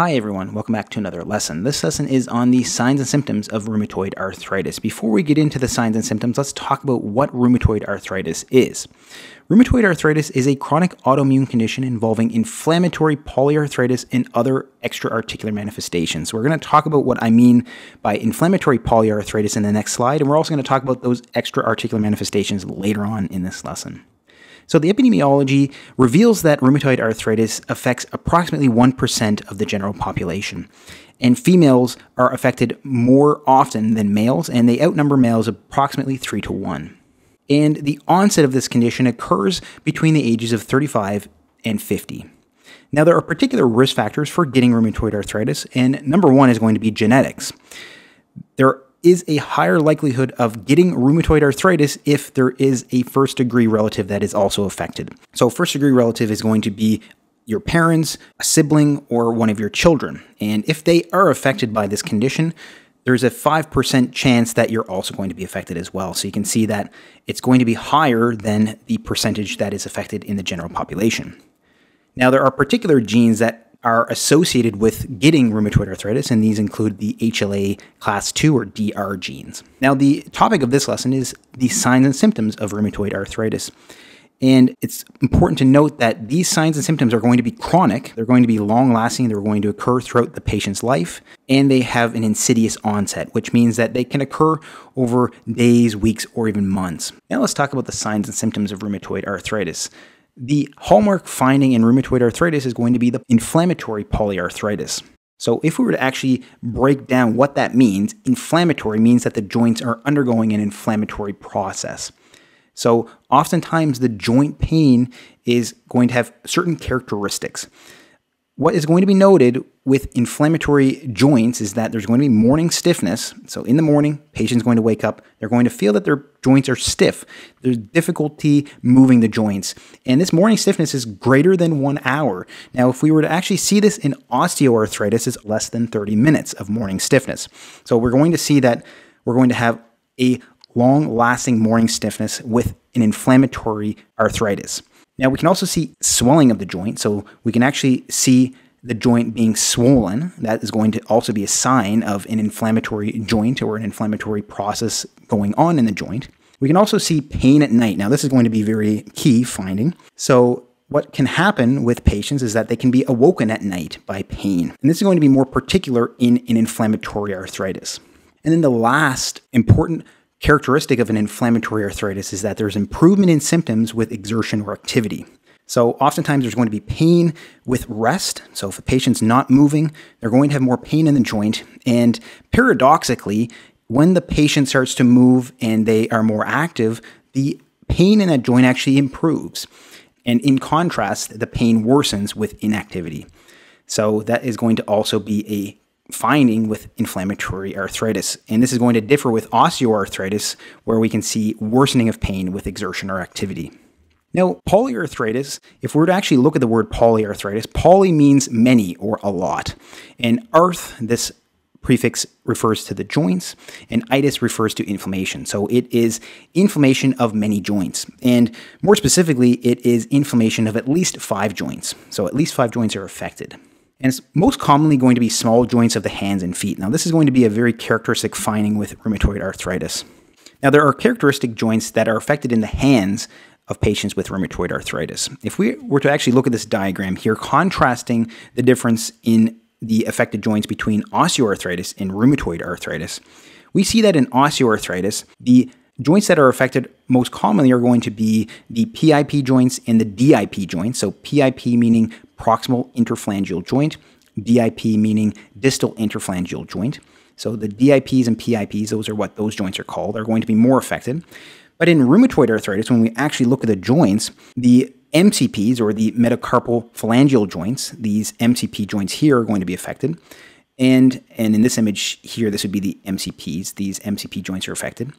Hi everyone, welcome back to another lesson. This lesson is on the signs and symptoms of rheumatoid arthritis. Before we get into the signs and symptoms, let's talk about what rheumatoid arthritis is. Rheumatoid arthritis is a chronic autoimmune condition involving inflammatory polyarthritis and other extraarticular manifestations. we're going to talk about what I mean by inflammatory polyarthritis in the next slide, and we're also going to talk about those extraarticular manifestations later on in this lesson. So the epidemiology reveals that rheumatoid arthritis affects approximately 1% of the general population. And females are affected more often than males, and they outnumber males approximately 3 to 1. And the onset of this condition occurs between the ages of 35 and 50. Now, there are particular risk factors for getting rheumatoid arthritis, and number one is going to be genetics. There is a higher likelihood of getting rheumatoid arthritis if there is a first degree relative that is also affected. So, first degree relative is going to be your parents, a sibling, or one of your children. And if they are affected by this condition, there's a 5% chance that you're also going to be affected as well. So you can see that it's going to be higher than the percentage that is affected in the general population. Now, there are particular genes that are associated with getting rheumatoid arthritis, and these include the HLA class 2 or DR genes. Now, the topic of this lesson is the signs and symptoms of rheumatoid arthritis. And it's important to note that these signs and symptoms are going to be chronic, they're going to be long lasting, they're going to occur throughout the patient's life, and they have an insidious onset, which means that they can occur over days, weeks, or even months. Now let's talk about the signs and symptoms of rheumatoid arthritis. The hallmark finding in rheumatoid arthritis is going to be the inflammatory polyarthritis. So, if we were to actually break down what that means, inflammatory means that the joints are undergoing an inflammatory process. So, oftentimes the joint pain is going to have certain characteristics. What is going to be noted with inflammatory joints is that there's going to be morning stiffness. So in the morning, patient's going to wake up, they're going to feel that their joints are stiff. There's difficulty moving the joints. And this morning stiffness is greater than 1 hour. Now, if we were to actually see this in osteoarthritis, it's less than 30 minutes of morning stiffness. So we're going to see that we're going to have a long-lasting morning stiffness with an inflammatory arthritis. Now we can also see swelling of the joint. So we can actually see the joint being swollen. That is going to also be a sign of an inflammatory joint or an inflammatory process going on in the joint. We can also see pain at night. Now this is going to be very key finding. So what can happen with patients is that they can be awoken at night by pain. And this is going to be more particular in an inflammatory arthritis. And then the last important characteristic of an inflammatory arthritis is that there's improvement in symptoms with exertion or activity. So, oftentimes there's going to be pain with rest. So, if a patient's not moving, they're going to have more pain in the joint. And paradoxically, when the patient starts to move and they are more active, the pain in that joint actually improves. And in contrast, the pain worsens with inactivity. So, that is going to also be a finding with inflammatory arthritis. And this is going to differ with osteoarthritis, where we can see worsening of pain with exertion or activity. Now, polyarthritis, if we were to actually look at the word polyarthritis, poly means many or a lot. And arth, this prefix refers to the joints, and itis refers to inflammation. So it is inflammation of many joints. And more specifically, it is inflammation of at least five joints. So at least five joints are affected. And it's most commonly going to be small joints of the hands and feet. Now, this is going to be a very characteristic finding with rheumatoid arthritis. Now, there are characteristic joints that are affected in the hands of patients with rheumatoid arthritis. If we were to actually look at this diagram here, contrasting the difference in the affected joints between osteoarthritis and rheumatoid arthritis, we see that in osteoarthritis, the joints that are affected most commonly are going to be the PIP joints and the DIP joints. So PIP meaning proximal interphalangeal joint, DIP meaning distal interphalangeal joint. So the DIPs and PIPs, those are what those joints are called, are going to be more affected. But in rheumatoid arthritis, when we actually look at the joints, the MCPs or the metacarpal phalangeal joints, these MCP joints here are going to be affected. And, and in this image here, this would be the MCPs. These MCP joints are affected.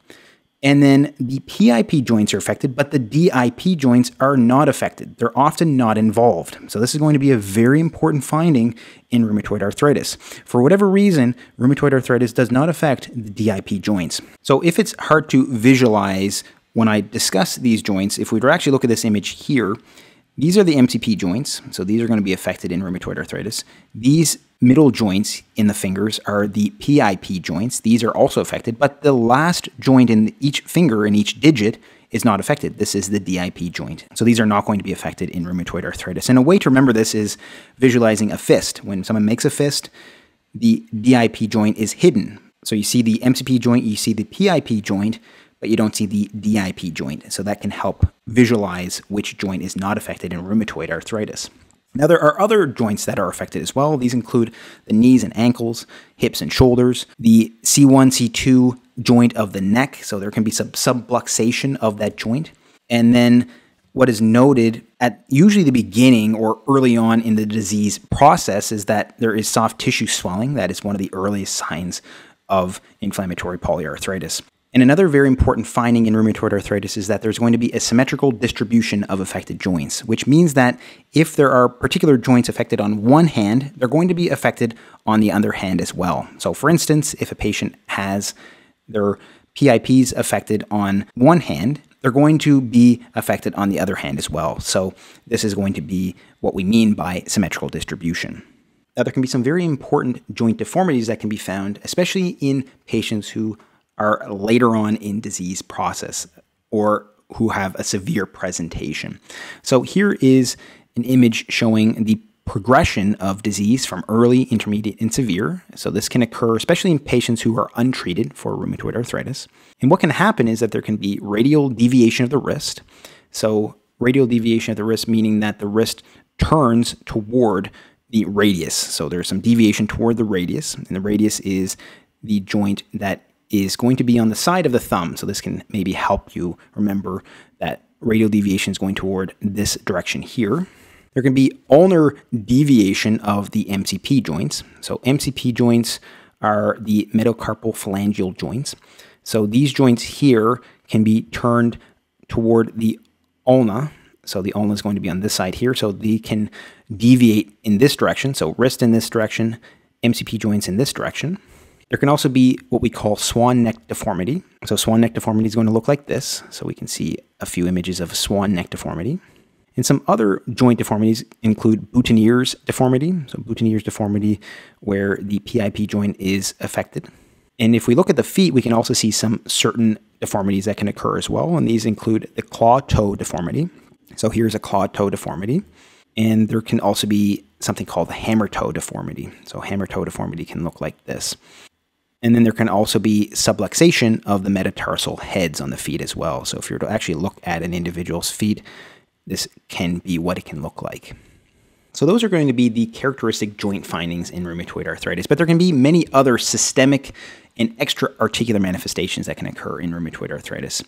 And then the PIP joints are affected, but the DIP joints are not affected. They're often not involved. So, this is going to be a very important finding in rheumatoid arthritis. For whatever reason, rheumatoid arthritis does not affect the DIP joints. So, if it's hard to visualize when I discuss these joints, if we were to actually look at this image here, these are the MTP joints, so these are going to be affected in rheumatoid arthritis. These middle joints in the fingers are the PIP joints. These are also affected, but the last joint in each finger in each digit is not affected. This is the DIP joint. So these are not going to be affected in rheumatoid arthritis. And a way to remember this is visualizing a fist. When someone makes a fist, the DIP joint is hidden. So you see the MCP joint, you see the PIP joint, but you don't see the DIP joint. So that can help visualize which joint is not affected in rheumatoid arthritis. Now, there are other joints that are affected as well. These include the knees and ankles, hips and shoulders, the C1, C2 joint of the neck. So there can be some subluxation of that joint. And then what is noted at usually the beginning or early on in the disease process is that there is soft tissue swelling. That is one of the earliest signs of inflammatory polyarthritis. And another very important finding in rheumatoid arthritis is that there's going to be a symmetrical distribution of affected joints, which means that if there are particular joints affected on one hand, they're going to be affected on the other hand as well. So, for instance, if a patient has their PIPs affected on one hand, they're going to be affected on the other hand as well. So, this is going to be what we mean by symmetrical distribution. Now, there can be some very important joint deformities that can be found, especially in patients who are later on in disease process or who have a severe presentation. So here is an image showing the progression of disease from early, intermediate, and severe. So this can occur especially in patients who are untreated for rheumatoid arthritis. And what can happen is that there can be radial deviation of the wrist. So radial deviation of the wrist meaning that the wrist turns toward the radius. So there's some deviation toward the radius, and the radius is the joint that is going to be on the side of the thumb. So this can maybe help you remember that radial deviation is going toward this direction here. There can be ulnar deviation of the MCP joints. So MCP joints are the metacarpal phalangeal joints. So these joints here can be turned toward the ulna. So the ulna is going to be on this side here. So they can deviate in this direction. So wrist in this direction, MCP joints in this direction. There can also be what we call swan neck deformity. So swan neck deformity is going to look like this. So we can see a few images of swan neck deformity. And some other joint deformities include boutonniere's deformity. So boutonniere's deformity where the PIP joint is affected. And if we look at the feet, we can also see some certain deformities that can occur as well. And these include the claw toe deformity. So here's a claw toe deformity. And there can also be something called the hammer toe deformity. So hammer toe deformity can look like this. And then there can also be subluxation of the metatarsal heads on the feet as well. So if you were to actually look at an individual's feet, this can be what it can look like. So those are going to be the characteristic joint findings in rheumatoid arthritis, but there can be many other systemic and extra-articular manifestations that can occur in rheumatoid arthritis.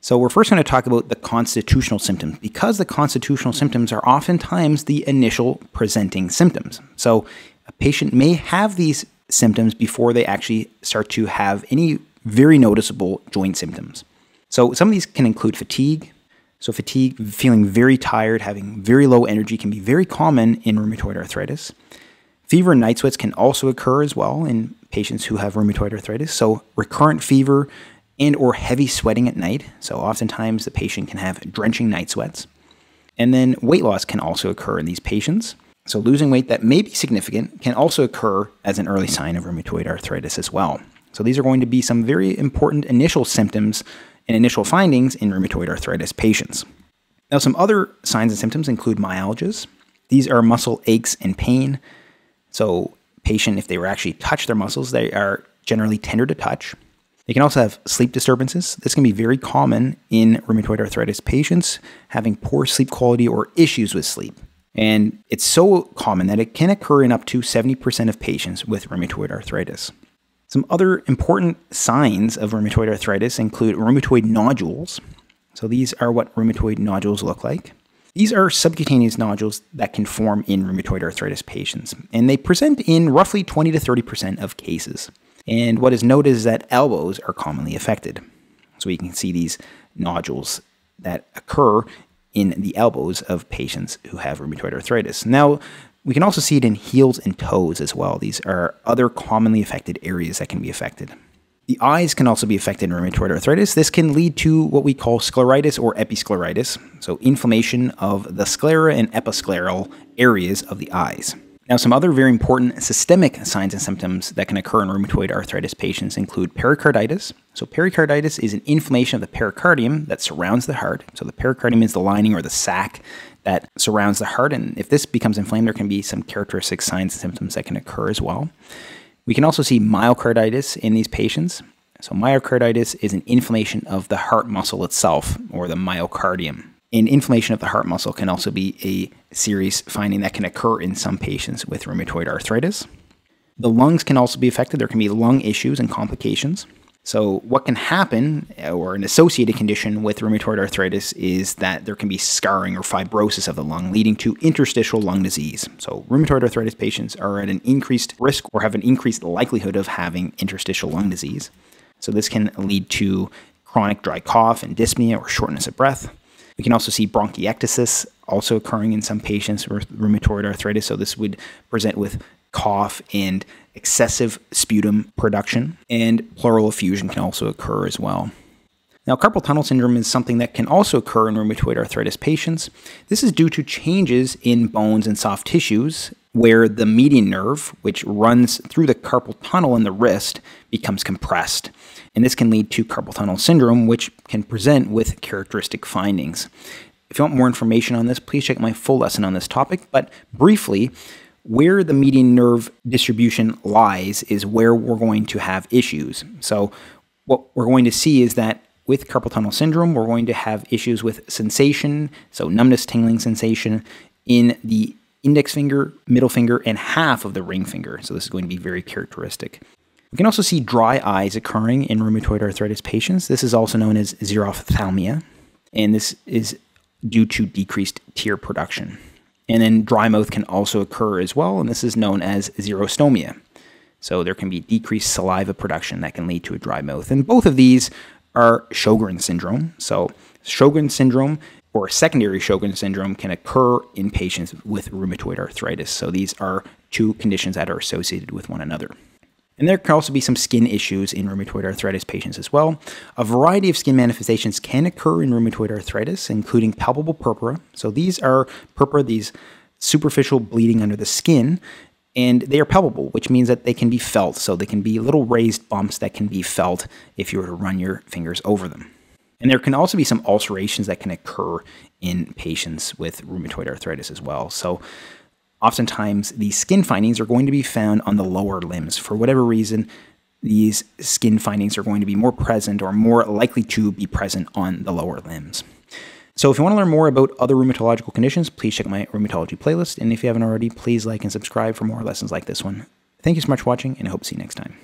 So we're first going to talk about the constitutional symptoms because the constitutional symptoms are oftentimes the initial presenting symptoms. So a patient may have these symptoms before they actually start to have any very noticeable joint symptoms. So, some of these can include fatigue. So, fatigue, feeling very tired, having very low energy can be very common in rheumatoid arthritis. Fever and night sweats can also occur as well in patients who have rheumatoid arthritis. So, recurrent fever and or heavy sweating at night. So, oftentimes the patient can have drenching night sweats. And then weight loss can also occur in these patients. So losing weight that may be significant can also occur as an early sign of rheumatoid arthritis as well. So these are going to be some very important initial symptoms and initial findings in rheumatoid arthritis patients. Now, some other signs and symptoms include myalgias. These are muscle aches and pain. So, patient, if they were actually touch their muscles, they are generally tender to touch. They can also have sleep disturbances. This can be very common in rheumatoid arthritis patients having poor sleep quality or issues with sleep. And it's so common that it can occur in up to 70% of patients with rheumatoid arthritis. Some other important signs of rheumatoid arthritis include rheumatoid nodules. So these are what rheumatoid nodules look like. These are subcutaneous nodules that can form in rheumatoid arthritis patients, and they present in roughly 20 to 30% of cases. And what is noted is that elbows are commonly affected. So we can see these nodules that occur in the elbows of patients who have rheumatoid arthritis. Now, we can also see it in heels and toes as well. These are other commonly affected areas that can be affected. The eyes can also be affected in rheumatoid arthritis. This can lead to what we call scleritis or episcleritis, so inflammation of the sclera and episcleral areas of the eyes. Now, some other very important systemic signs and symptoms that can occur in rheumatoid arthritis patients include pericarditis. So, pericarditis is an inflammation of the pericardium that surrounds the heart. So, the pericardium is the lining or the sac that surrounds the heart. And if this becomes inflamed, there can be some characteristic signs and symptoms that can occur as well. We can also see myocarditis in these patients. So, myocarditis is an inflammation of the heart muscle itself or the myocardium. And inflammation of the heart muscle can also be a serious finding that can occur in some patients with rheumatoid arthritis. The lungs can also be affected. There can be lung issues and complications. So, what can happen, uh, or an associated condition with rheumatoid arthritis, is that there can be scarring or fibrosis of the lung, leading to interstitial lung disease. So, rheumatoid arthritis patients are at an increased risk or have an increased likelihood of having interstitial lung disease. So, this can lead to chronic dry cough and dyspnea or shortness of breath. We can also see bronchiectasis also occurring in some patients with rheumatoid arthritis. So this would present with cough and excessive sputum production, and pleural effusion can also occur as well. Now, carpal tunnel syndrome is something that can also occur in rheumatoid arthritis patients. This is due to changes in bones and soft tissues where the median nerve, which runs through the carpal tunnel in the wrist, becomes compressed. And this can lead to carpal tunnel syndrome, which can present with characteristic findings. If you want more information on this, please check my full lesson on this topic. But briefly, where the median nerve distribution lies is where we're going to have issues. So, what we're going to see is that with carpal tunnel syndrome, we're going to have issues with sensation, so numbness, tingling sensation in the index finger, middle finger, and half of the ring finger. So this is going to be very characteristic. We can also see dry eyes occurring in rheumatoid arthritis patients. This is also known as xerophthalmia, and this is due to decreased tear production. And then dry mouth can also occur as well, and this is known as xerostomia. So there can be decreased saliva production that can lead to a dry mouth. And both of these are Sjogren's syndrome. So Sjogren's syndrome or secondary Shogun syndrome can occur in patients with rheumatoid arthritis. So these are two conditions that are associated with one another. And there can also be some skin issues in rheumatoid arthritis patients as well. A variety of skin manifestations can occur in rheumatoid arthritis, including palpable purpura. So these are purpura, these superficial bleeding under the skin, and they are palpable, which means that they can be felt. So they can be little raised bumps that can be felt if you were to run your fingers over them. And there can also be some ulcerations that can occur in patients with rheumatoid arthritis as well. So, oftentimes, these skin findings are going to be found on the lower limbs. For whatever reason, these skin findings are going to be more present or more likely to be present on the lower limbs. So, if you want to learn more about other rheumatological conditions, please check my rheumatology playlist. And if you haven't already, please like and subscribe for more lessons like this one. Thank you so much for watching, and I hope to see you next time.